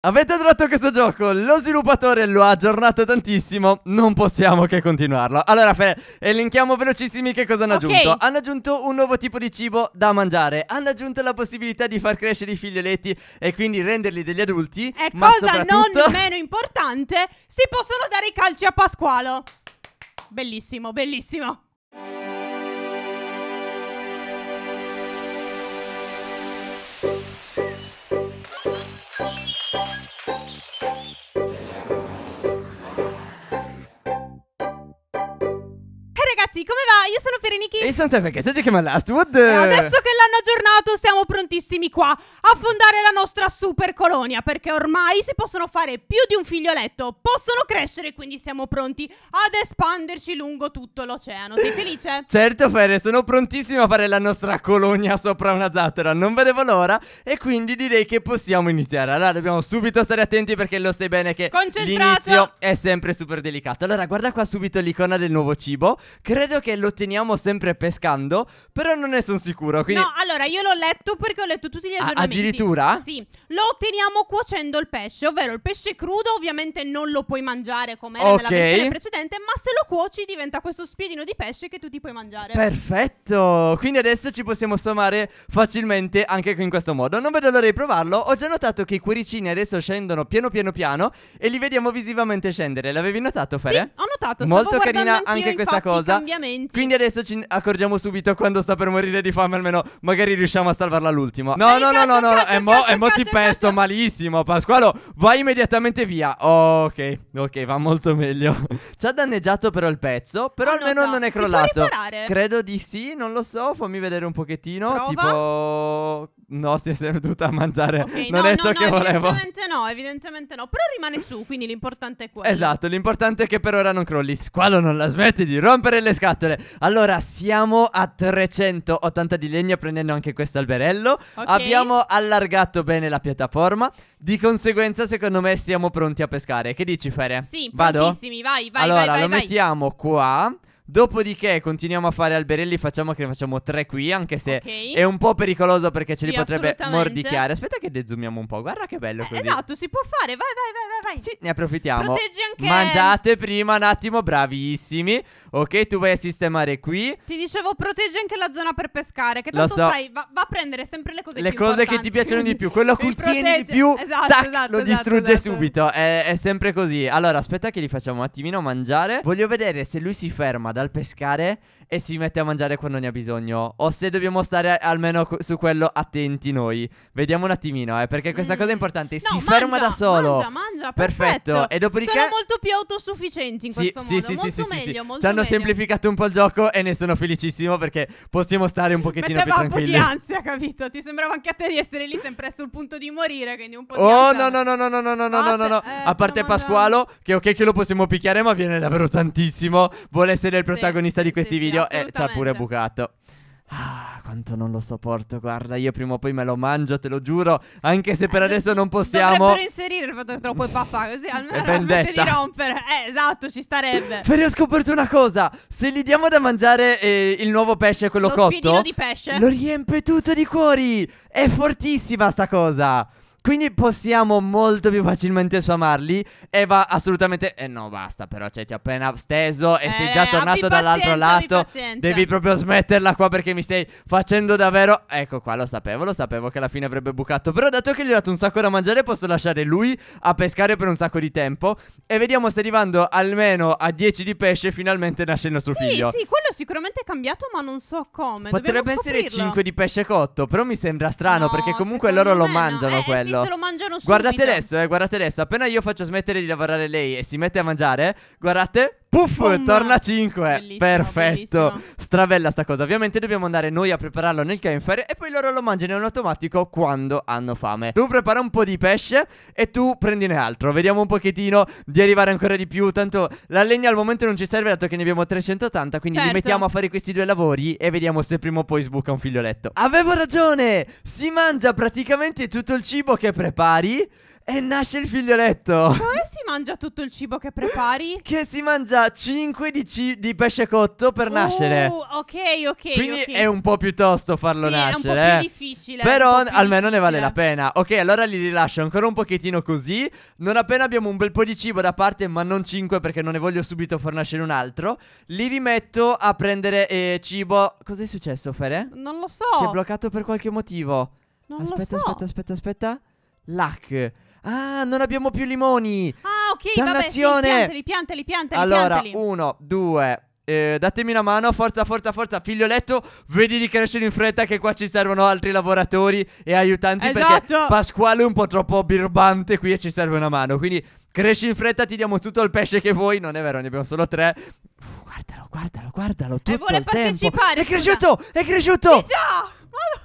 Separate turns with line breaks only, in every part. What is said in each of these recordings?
Avete trovato questo gioco, lo sviluppatore lo ha aggiornato tantissimo, non possiamo che continuarlo. Allora Fe, elenchiamo eh, velocissimi che cosa hanno okay. aggiunto. Hanno aggiunto un nuovo tipo di cibo da mangiare, hanno aggiunto la possibilità di far crescere i figlioletti e quindi renderli degli adulti.
E ma cosa soprattutto... non meno importante, si possono dare i calci a Pasqualo. Bellissimo, bellissimo. battere Niki? E
senza perché se che Lastwood. E eh, adesso
che l'hanno aggiornato siamo prontissimi qua a fondare la nostra super colonia perché ormai si possono fare più di un figlioletto, possono crescere, quindi siamo pronti ad espanderci lungo tutto l'oceano. Sei felice?
Certo, Fere, sono prontissimo a fare la nostra colonia sopra una zattera, non vedevo l'ora e quindi direi che possiamo iniziare. Allora dobbiamo subito stare attenti perché lo sai bene che l'inizio è sempre super delicato. Allora guarda qua subito l'icona del nuovo cibo. Credo che lo teniamo sempre pescando, però non ne sono sicuro. Quindi... No,
allora io l'ho letto perché ho letto tutti gli aggiornamenti. addirittura? Sì, lo otteniamo cuocendo il pesce, ovvero il pesce crudo ovviamente non lo puoi mangiare come era okay. nella versione precedente, ma se lo cuoci diventa questo spiedino di pesce che tu ti puoi mangiare.
Perfetto! Quindi adesso ci possiamo sommare facilmente anche in questo modo. Non vedo l'ora di provarlo. Ho già notato che i cuoricini adesso scendono piano piano piano e li vediamo visivamente scendere. L'avevi notato, Fere? Sì, ho notato. Molto carina anche questa cosa. Quindi adesso ci accorgiamo subito quando sta per morire di fame. Almeno magari riusciamo a salvarla all'ultimo. No, no, no, no, no. E mo, e mo ti pesto malissimo, Pasqualo. Vai immediatamente via. ok, ok, va molto meglio. ci ha danneggiato però il pezzo. Però almeno non è crollato. Credo di sì, non lo so. Fammi vedere un pochettino. Tipo. No, si è seduta a mangiare. Okay, non no, è ciò no, che no, volevo. Evidentemente
no, evidentemente no. Però rimane su, quindi l'importante è questo Esatto,
l'importante è che per ora non Crolli, squalo non la smette di rompere le scatole. Allora, siamo a 380 di legna prendendo anche questo alberello. Okay. Abbiamo allargato bene la piattaforma. Di conseguenza, secondo me, siamo pronti a pescare. Che dici, Fere? Sì, Vado?
vai, vai, Allora, vai, vai, lo mettiamo
qua. Dopodiché continuiamo a fare alberelli, facciamo che ne facciamo tre qui, anche se okay. è un po' pericoloso perché ce sì, li potrebbe mordicchiare. Aspetta che dezoomiamo un po', guarda che bello eh, così. Eh, esatto,
si può fare, vai, vai, vai, vai. Sì, ne approfittiamo. Proteggi anche... Mangiate
prima un attimo, bravissimi. Ok, tu vai a sistemare qui.
Ti dicevo, proteggi anche la zona per pescare, che tanto so. sai, va, va, a prendere sempre le cose Le cose
che ti piacciono di più, quello a cui
tieni di più, esatto, tac, esatto, lo esatto, distrugge
esatto, esatto. subito. È, è sempre così. Allora, aspetta che li facciamo un attimino mangiare. Voglio vedere se lui si ferma dal pescare e si mette a mangiare quando ne ha bisogno. O se dobbiamo stare almeno su quello attenti noi. Vediamo un attimino, eh, perché questa mm. cosa è importante. No, si mangia, ferma da solo. Mangia,
mangia, perfetto. perfetto. E dopodiché... Sono molto più autosufficienti in sì, questo sì, modo. Sì, molto sì, meglio, sì, sì. Molto Ci hanno meglio. semplificato
un po' il gioco e ne sono felicissimo perché possiamo stare un pochettino Metteva più tranquilli. un po' di
ansia, capito? Ti sembrava anche a te di essere lì sempre sul punto di morire, quindi un po' di ansia. Oh, no, no, no, no,
no, no, no, no, no. Eh, a parte Pasqualo, che ok che lo possiamo picchiare, ma viene davvero tantissimo. Vuole essere il protagonista di questi video meglio e eh, c'ha pure bucato. Ah, quanto non lo sopporto, guarda, io prima o poi me lo mangio, te lo giuro, anche se per eh, adesso non possiamo... Dovrebbero
inserire il fatto che troppo è papà, così almeno smette di rompere. Eh, esatto, ci starebbe. Ferri, ho
scoperto una cosa, se gli diamo da mangiare eh, il nuovo pesce, quello lo cotto... di pesce. Lo riempie tutto di cuori, è fortissima sta cosa. Quindi possiamo molto più facilmente sfamarli e va assolutamente... Eh no, basta però, cioè ti ho appena steso e eh, sei già eh, tornato dall'altro lato. Devi proprio smetterla qua perché mi stai facendo davvero... Ecco qua, lo sapevo, lo sapevo che alla fine avrebbe bucato. Però dato che gli ho dato un sacco da mangiare posso lasciare lui a pescare per un sacco di tempo. E vediamo se arrivando almeno a 10 di pesce finalmente nasce il nostro sì, figlio. Sì, sì,
quello sicuramente è cambiato ma non so come. Potrebbe essere 5
di pesce cotto, però mi sembra strano no, perché comunque loro lo mangiano no. eh, quello. Sì, bello. Se lo
mangiano subito. Guardate
adesso, eh, guardate adesso. Appena io faccio smettere di lavorare lei e si mette a mangiare, guardate. Puff, Boom. torna 5. Bellissimo, Perfetto. Bellissimo. Strabella sta cosa. Ovviamente dobbiamo andare noi a prepararlo nel campfire e poi loro lo mangiano in automatico quando hanno fame. Tu prepara un po' di pesce e tu prendine altro. Vediamo un pochettino di arrivare ancora di più. Tanto la legna al momento non ci serve dato che ne abbiamo 380, quindi certo. li mettiamo a fare questi due lavori e vediamo se prima o poi sbuca un figlioletto. Avevo ragione! Si mangia praticamente tutto il cibo che prepari e nasce il figlioletto. Come
cioè, si mangia tutto il cibo che prepari?
Che si mangia 5 di, ci- di pesce cotto per uh, nascere.
Ok, ok. Quindi okay. è un
po' piuttosto farlo sì, nascere. È un po' più eh.
difficile. Però più almeno difficile. ne vale la
pena. Ok, allora li rilascio ancora un pochettino così. Non appena abbiamo un bel po' di cibo da parte, ma non 5 perché non ne voglio subito far nascere un altro. Li rimetto a prendere eh, cibo. Cos'è successo, Fere?
Non lo so. Si è bloccato
per qualche motivo.
Non aspetta, lo so. aspetta, aspetta, aspetta. aspetta.
Lac. Ah, non abbiamo più limoni. Ah, ok, Dannazione. vabbè,
sì, piantali, piantali, piantali. Allora, piantali.
uno, due. Eh, datemi una mano, forza, forza, forza. Figlioletto, vedi di crescere in fretta che qua ci servono altri lavoratori e aiutanti esatto. perché Pasquale è un po' troppo birbante qui e ci serve una mano. Quindi cresci in fretta, ti diamo tutto il pesce che vuoi. Non è vero, ne abbiamo solo tre. Uff, guardalo, guardalo, guardalo. Tutto e vuole partecipare. Tempo. È cresciuto, è cresciuto. Sì,
già.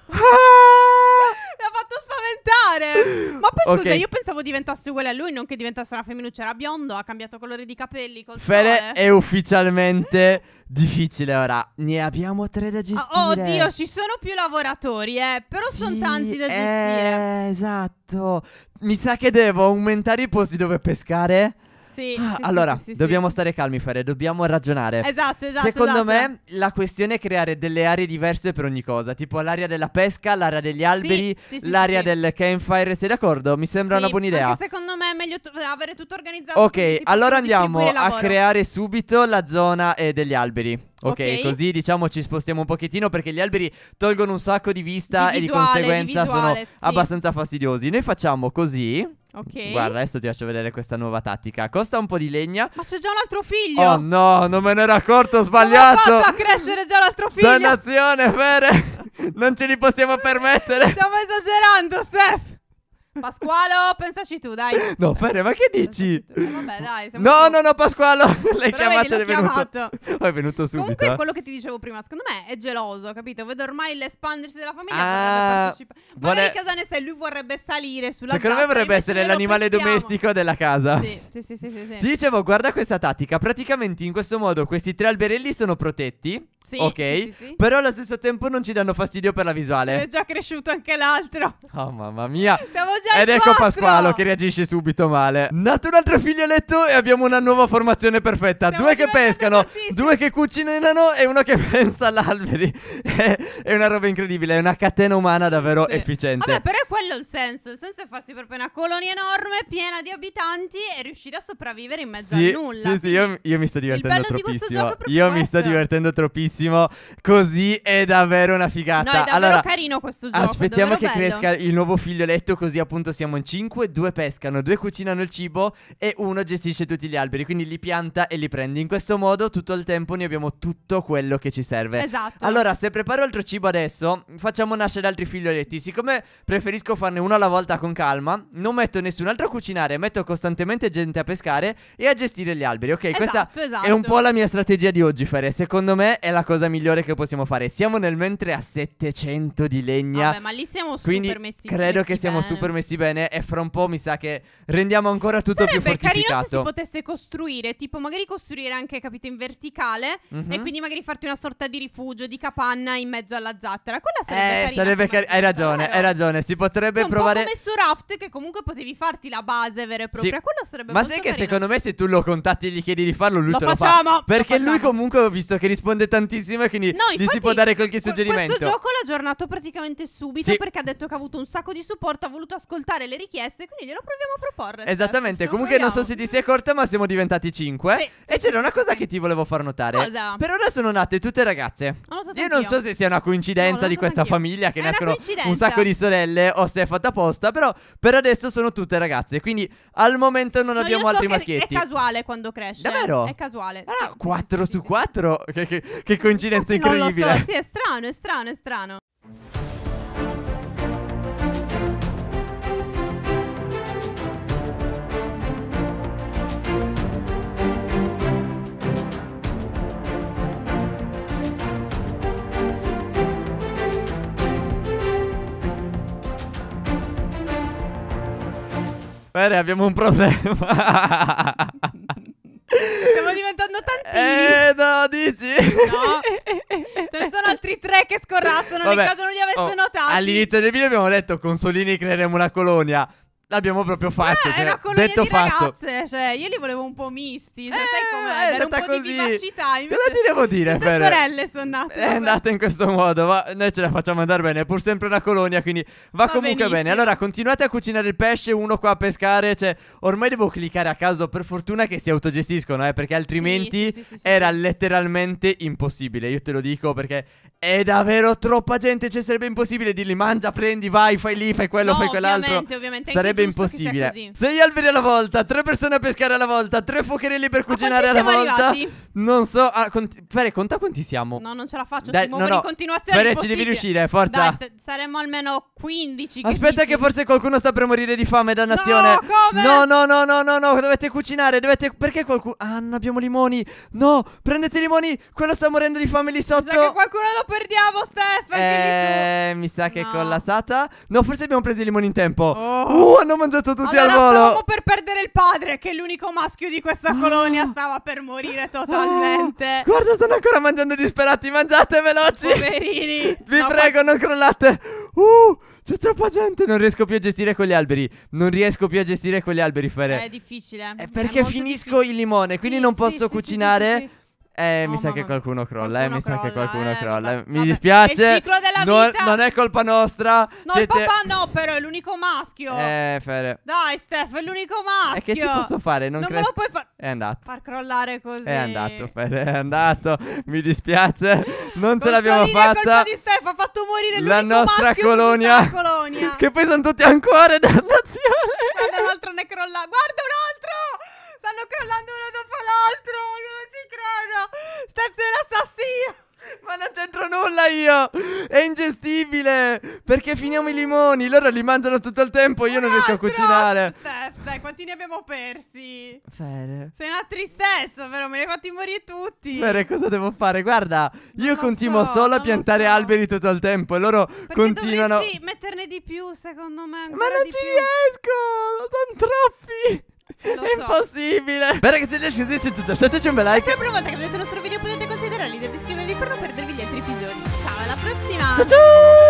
Ah! Mi ha fatto spaventare. Ma poi scusa, Ok. io pensavo diventasse uguale a lui, non che diventasse una femminuccia. Era biondo, ha cambiato colore di capelli col
Fede sole. è ufficialmente difficile ora. Ne abbiamo tre da ah, gestire. Ah, oddio,
ci sono più lavoratori, eh. Però sono tanti da eh, gestire. eh, esatto. Mi sa che devo
aumentare i posti dove pescare.
Sì. Ah, sì allora, sì, sì, dobbiamo
stare calmi, Fare, dobbiamo ragionare. Esatto, esatto. Secondo esatto. me la questione è creare delle aree diverse per ogni cosa, tipo l'area della pesca, l'area degli alberi, l'area del campfire. Sei d'accordo? Mi sembra una buona idea.
secondo me è meglio t- avere tutto
organizzato. Ok, allora andiamo a creare subito la zona eh, degli alberi. Okay, ok, così diciamo ci spostiamo un pochettino perché gli alberi tolgono un sacco di vista di visuale, e di conseguenza di visuale, sono sì. abbastanza fastidiosi. Noi facciamo così.
Ok. Guarda,
adesso ti faccio vedere questa nuova tattica. Costa un po' di legna.
Ma c'è già un altro figlio. Oh
no, non me ne ero accorto, ho sbagliato. Ma a crescere
già un altro figlio. Dannazione,
Fere. non ce li possiamo permettere.
Stiamo esagerando, Steph. Pasqualo, pensaci tu, dai.
No, Ferre, ma che dici? Eh,
vabbè, dai.
No, no, no, Pasqualo. L'hai Però chiamato ed è venuto. Poi oh, è venuto subito. Comunque, eh. quello
che ti dicevo prima, secondo me è geloso, capito? Vedo ormai l'espandersi della famiglia. Ah, vuole... Magari cosa ne sai, lui vorrebbe salire sulla Secondo me vorrebbe essere l'animale domestico
della casa. Sì,
sì, sì, sì, sì, sì. Ti
dicevo, guarda questa tattica. Praticamente in questo modo questi tre alberelli sono protetti. Sì, ok, sì, sì, però allo stesso tempo non ci danno fastidio per la visuale. È
già cresciuto anche l'altro.
Oh, mamma mia.
Siamo già Ed ecco Pasquale che
reagisce subito male. Nato un altro figlioletto e abbiamo una nuova formazione perfetta. Siamo due che pescano, fortissimi. due che cucinano e uno che pensa all'alberi. è una roba incredibile, è una catena umana davvero sì. efficiente. Vabbè, però
è quello il senso. Il senso è farsi proprio una colonia enorme, piena di abitanti e riuscire a sopravvivere in mezzo sì, a nulla. Sì, sì,
io, io mi sto divertendo troppissimo. Io questo. mi sto divertendo troppissimo. Così è davvero una figata. No, è davvero allora, carino
questo gioco. Aspettiamo che bello. cresca il
nuovo figlioletto così appunto appunto siamo in 5, due pescano, due cucinano il cibo e uno gestisce tutti gli alberi, quindi li pianta e li prendi. In questo modo tutto il tempo ne abbiamo tutto quello che ci serve. Esatto. Allora, se preparo altro cibo adesso, facciamo nascere altri figlioletti. Siccome preferisco farne uno alla volta con calma, non metto nessun altro a cucinare, metto costantemente gente a pescare e a gestire gli alberi. Ok, esatto, questa esatto. è un po' la mia strategia di oggi, Fere. Secondo me è la cosa migliore che possiamo fare. Siamo nel mentre a 700 di legna. Vabbè, ma
lì siamo super messi. Credo messi che siamo eh. super messi
messi bene e fra un po' mi sa che rendiamo ancora tutto Sarebbe più fortificato. carino se si
potesse costruire, tipo magari costruire anche, capito, in verticale mm-hmm. e mhm. quindi magari farti una sorta di rifugio, di capanna in mezzo alla zattera. Quella sarebbe eh,
sarebbe car- hai ragione, hai ragione, si potrebbe cioè, provare un po' come
su Raft che comunque potevi farti la base vera e propria. Sì. Quello sarebbe Ma sai che carino. secondo
me se tu lo contatti e gli chiedi di farlo, lui lo te lo facciamo, fa. Perché lo lui comunque ho visto che risponde tantissimo e quindi no, gli si può dare qualche suggerimento. Questo gioco
l'ha aggiornato praticamente subito sì. perché ha detto che ha avuto un sacco di supporto, ha voluto ascoltare ascoltare le richieste, quindi glielo proviamo a proporre. Esattamente, comunque proviamo. non so se
ti sei accorta, ma siamo diventati 5. Sì, e sì, c'era sì, una cosa che ti volevo far notare. Cosa? Per ora sono nate tutte ragazze. Ah, non Io non so se sia una coincidenza no, di questa anch'io. famiglia che È nascono un sacco di sorelle o se è fatta apposta, però per adesso sono tutte ragazze, quindi al momento non no, abbiamo altri maschietti. È
casuale quando cresce. Davvero? È casuale. Ah,
4 su 4? Che, che, che coincidenza incredibile. So, sì,
è strano, è strano, è strano.
Bene, abbiamo un problema. Stiamo
diventando tantissimi. Eh, no, dici? No. Ce ne sono altri tre che scorrazzano Vabbè. nel caso non li aveste oh, notati. All'inizio del
video abbiamo detto: Con Solini creeremo una colonia. L'abbiamo proprio fatto. Eh, cioè, detto di fatto.
ragazze, cioè, io li volevo un po' misti. Cioè, eh, sai com'è? Era un po' così. di vivacità. Invece, Cosa ti
devo dire, Le sorelle
sono nate. È andata
in questo modo, ma noi ce la facciamo andare bene. È pur sempre una colonia, quindi va, va comunque benissimo. bene. Allora, continuate a cucinare il pesce, uno qua a pescare. Cioè, ormai devo cliccare a caso. Per fortuna che si autogestiscono, eh, perché altrimenti sì, sì, sì, era letteralmente impossibile. Io te lo dico perché è davvero troppa gente, cioè sarebbe impossibile dirgli mangia, prendi, vai, fai lì, fai quello, no, fai quell'altro. Ovviamente, ovviamente. Sarebbe impossibile. Sei alberi alla volta, tre persone a pescare alla volta, tre fuocherelli per cucinare alla volta. Arrivati? Non so, ah, cont Fere, conta quanti siamo. No,
non ce la faccio, Dai, si no, no. in continuazione. Fere, ci devi riuscire, forza. Dai, saremmo almeno 15. Che Aspetta dici? che
forse qualcuno sta per morire di fame, dannazione. No, come? No, no, no, no, no, no, dovete cucinare, dovete perché qualcuno Ah, non abbiamo limoni. No, prendete i limoni, quello sta morendo di fame lì sotto. Sa che
qualcuno dopo perdiamo Stefan. Eh,
mi sa che è collassata. No, forse abbiamo preso i limoni in tempo. Oh. Uh, hanno mangiato tutti allora, al stavamo
per perdere il padre, che è l'unico maschio di questa colonia, stava per morire totalmente. Ah,
guarda, stanno ancora mangiando disperati. Mangiate veloci. Poverini. Vi No, prego, non crollate. Uh, c'è troppa gente. Non riesco più a gestire con gli alberi. Non riesco più a gestire con gli alberi, poi- Fere. È
difficile. Eh, è perché
molto finisco difficile. il limone, quindi Sì, non sì, posso sì, sì, cucinare. sì, sì. Eh, no, mi sa mamma. che qualcuno crolla, eh, mi sa che qualcuno eh, crolla. Vabbè. Mi dispiace. il ciclo della Non, non, è colpa nostra. No, siete... il papà no,
però è l'unico maschio. Eh, Fer. Dai, Steph, è l'unico maschio. E eh, che ci posso
fare? Non, non cres... me lo puoi far... È andato.
Far crollare così. È andato,
Fer, è andato. Mi dispiace. Non ce l'abbiamo fatta. È colpa di
Steph, ha fatto morire l'unico La nostra colonia. colonia. che poi sono tutti ancora dannazione. Guarda, un altro ne crolla. Guarda, un altro! Stanno crollando uno dopo l'altro no! Steps è un assassino! Ma non c'entro nulla io!
È ingestibile! Perché finiamo i limoni, loro li mangiano tutto il tempo, io un non riesco a cucinare.
Steph, dai, quanti ne abbiamo persi? Fere. Sei una tristezza, però me li hai fatti morire tutti. Fere,
cosa devo fare? Guarda, non io continuo so, solo a piantare so. alberi tutto il tempo e loro Perché continuano. Sì,
metterne di più, secondo me. Ma non ci più. riesco! Sono
troppi! Lo È so. impossibile. Beh, ragazzi, le scelte tutto. Stateci un bel like. La prima
volta che vedete il nostro video potete considerarli di iscrivervi per non perdervi gli altri episodi. Ciao, alla prossima. Ciao ciao.